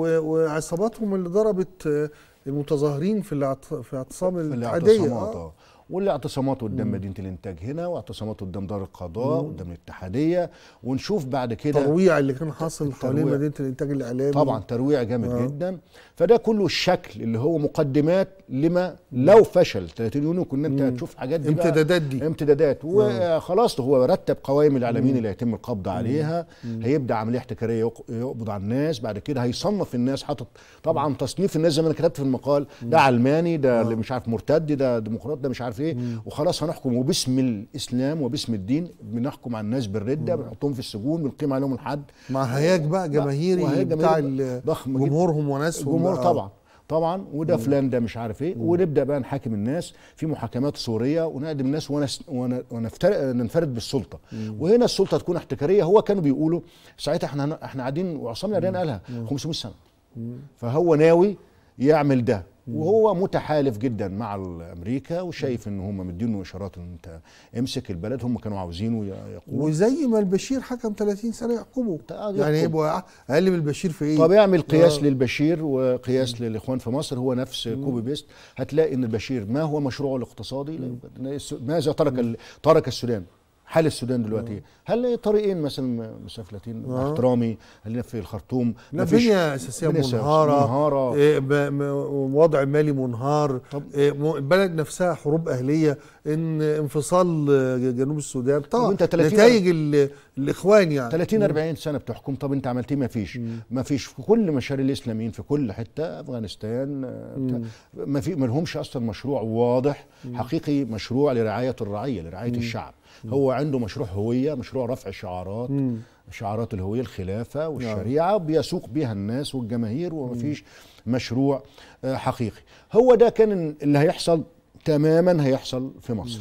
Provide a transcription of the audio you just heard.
وعصاباتهم اللي ضربت المتظاهرين في الاعتصام العاديه آه. آه. والاعتصامات قدام مدينه الانتاج هنا واعتصامات قدام دار القضاء قدام الاتحاديه ونشوف بعد كده الترويع اللي كان حاصل حوالين مدينه الانتاج الاعلامي طبعا ترويع جامد آه. جدا فده كله الشكل اللي هو مقدمات لما لو فشل 30 يونيو كنا انت هتشوف حاجات دي امتدادات دي امتدادات وخلاص هو رتب قوائم الاعلاميين اللي هيتم القبض عليها هيبدا عمليه احتكاريه يقبض على الناس بعد كده هيصنف الناس حاطط طبعا تصنيف الناس زي ما انا كتبت في المقال ده علماني آه. ده مش عارف مرتد ده ديمقراط ده مش عارف ايه وخلاص هنحكم وباسم الاسلام وباسم الدين بنحكم على الناس بالرده بنحطهم في السجون بنقيم عليهم الحد مع هياج بقى جماهيري بتاع ضخم جمهورهم وناسهم جمهور طبعا طبعا وده فلان ده مش عارف ايه ونبدا بقى نحاكم الناس في محاكمات صوريه ونقدم الناس وننفرد بالسلطه وهنا السلطه تكون احتكاريه هو كانوا بيقولوا ساعتها احنا احنا قاعدين وعصام العريان قالها 500 سنه فهو ناوي يعمل ده وهو متحالف جدا مع امريكا وشايف ان هم مدينه اشارات ان انت امسك البلد هم كانوا عاوزينه يقوم وزي ما البشير حكم 30 سنه يعقوبه طيب، آه، يعني يبقى اقل من البشير في ايه؟ طب اعمل آه. قياس للبشير وقياس للاخوان في مصر هو نفس مم. كوبي بيست هتلاقي ان البشير ما هو مشروعه الاقتصادي ماذا ترك ترك السودان حال السودان دلوقتي مم. آه. هل طريقين مثلا مسافلتين مع آه. احترامي خلينا في الخرطوم لا بنيه اساسيه منهاره, منهارة. إيه وضع مالي منهار إيه البلد نفسها حروب اهليه ان انفصال آه، جنوب السودان طبعا وانت نتائج الاخوان يعني 30 40 سنه بتحكم طب انت عملت ايه ما فيش ما فيش في كل مشاريع الاسلاميين في كل حته افغانستان ما في ما لهمش اصلا مشروع واضح مم. حقيقي مشروع لرعايه الرعيه لرعايه مم. الشعب هو عنده مشروع هويه مشروع رفع شعارات مم. شعارات الهويه الخلافه نعم. والشريعه بيسوق بها الناس والجماهير ومفيش مشروع آه، حقيقي هو ده كان اللي هيحصل تماما هيحصل في مصر